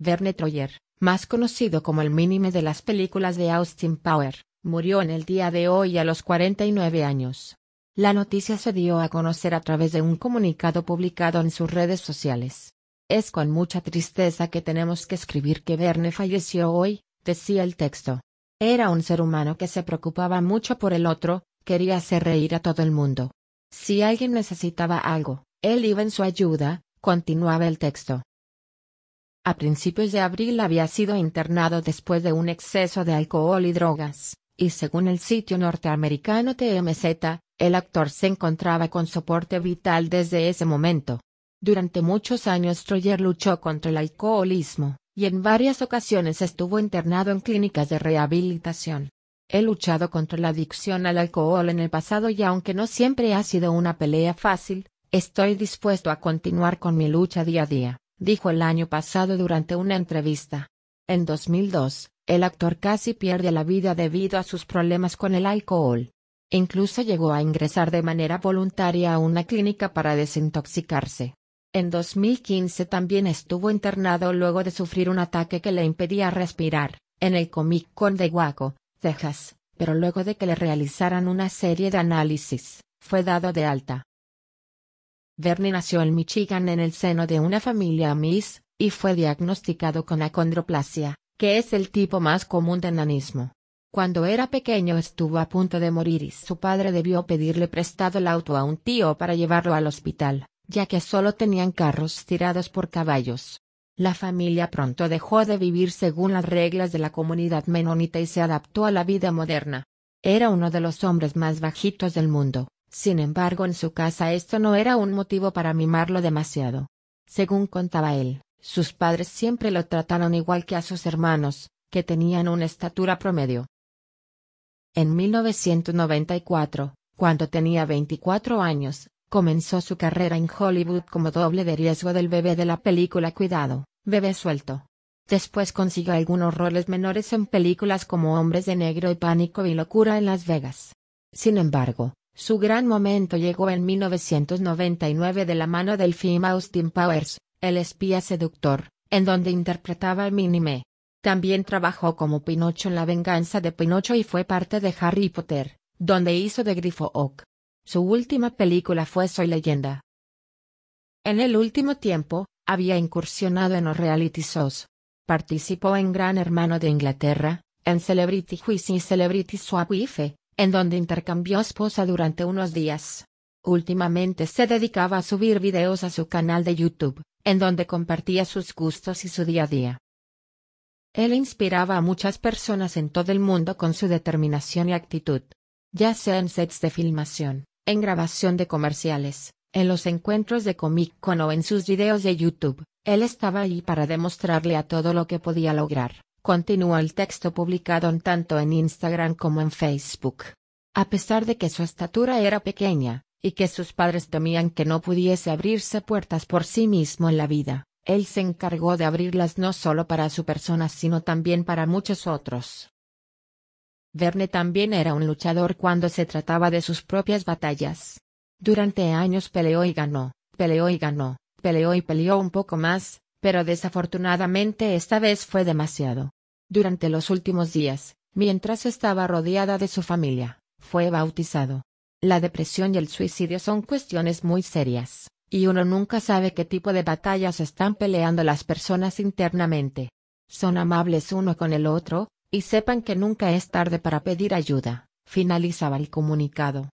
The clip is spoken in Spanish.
Verne Troyer, más conocido como el mínime de las películas de Austin Power, murió en el día de hoy a los 49 años. La noticia se dio a conocer a través de un comunicado publicado en sus redes sociales. Es con mucha tristeza que tenemos que escribir que Verne falleció hoy, decía el texto. Era un ser humano que se preocupaba mucho por el otro, quería hacer reír a todo el mundo. Si alguien necesitaba algo, él iba en su ayuda, continuaba el texto. A principios de abril había sido internado después de un exceso de alcohol y drogas, y según el sitio norteamericano TMZ, el actor se encontraba con soporte vital desde ese momento. Durante muchos años Troyer luchó contra el alcoholismo, y en varias ocasiones estuvo internado en clínicas de rehabilitación. He luchado contra la adicción al alcohol en el pasado y aunque no siempre ha sido una pelea fácil, estoy dispuesto a continuar con mi lucha día a día dijo el año pasado durante una entrevista. En 2002, el actor casi pierde la vida debido a sus problemas con el alcohol. Incluso llegó a ingresar de manera voluntaria a una clínica para desintoxicarse. En 2015 también estuvo internado luego de sufrir un ataque que le impedía respirar, en el Comic Con de Waco, Texas, pero luego de que le realizaran una serie de análisis, fue dado de alta. Verne nació en Michigan en el seno de una familia Miss, y fue diagnosticado con acondroplasia, que es el tipo más común de enanismo. Cuando era pequeño estuvo a punto de morir y su padre debió pedirle prestado el auto a un tío para llevarlo al hospital, ya que solo tenían carros tirados por caballos. La familia pronto dejó de vivir según las reglas de la comunidad menonita y se adaptó a la vida moderna. Era uno de los hombres más bajitos del mundo, sin embargo, en su casa esto no era un motivo para mimarlo demasiado. Según contaba él, sus padres siempre lo trataron igual que a sus hermanos, que tenían una estatura promedio. En 1994, cuando tenía 24 años, comenzó su carrera en Hollywood como doble de riesgo del bebé de la película Cuidado, bebé suelto. Después consiguió algunos roles menores en películas como Hombres de Negro y Pánico y Locura en Las Vegas. Sin embargo, su gran momento llegó en 1999 de la mano del film Austin Powers, El espía seductor, en donde interpretaba a Minime. También trabajó como Pinocho en La venganza de Pinocho y fue parte de Harry Potter, donde hizo de Grifo Oak. Su última película fue Soy leyenda. En el último tiempo, había incursionado en los reality shows. Participó en Gran Hermano de Inglaterra, en Celebrity Quiz y Celebrity Swap Wife, en donde intercambió esposa durante unos días. Últimamente se dedicaba a subir videos a su canal de YouTube, en donde compartía sus gustos y su día a día. Él inspiraba a muchas personas en todo el mundo con su determinación y actitud, ya sea en sets de filmación, en grabación de comerciales, en los encuentros de Comic Con o en sus videos de YouTube, él estaba allí para demostrarle a todo lo que podía lograr. Continúa el texto publicado tanto en Instagram como en Facebook. A pesar de que su estatura era pequeña, y que sus padres temían que no pudiese abrirse puertas por sí mismo en la vida, él se encargó de abrirlas no solo para su persona sino también para muchos otros. Verne también era un luchador cuando se trataba de sus propias batallas. Durante años peleó y ganó, peleó y ganó, peleó y peleó un poco más, pero desafortunadamente esta vez fue demasiado. Durante los últimos días, mientras estaba rodeada de su familia, fue bautizado. La depresión y el suicidio son cuestiones muy serias, y uno nunca sabe qué tipo de batallas están peleando las personas internamente. Son amables uno con el otro, y sepan que nunca es tarde para pedir ayuda, finalizaba el comunicado.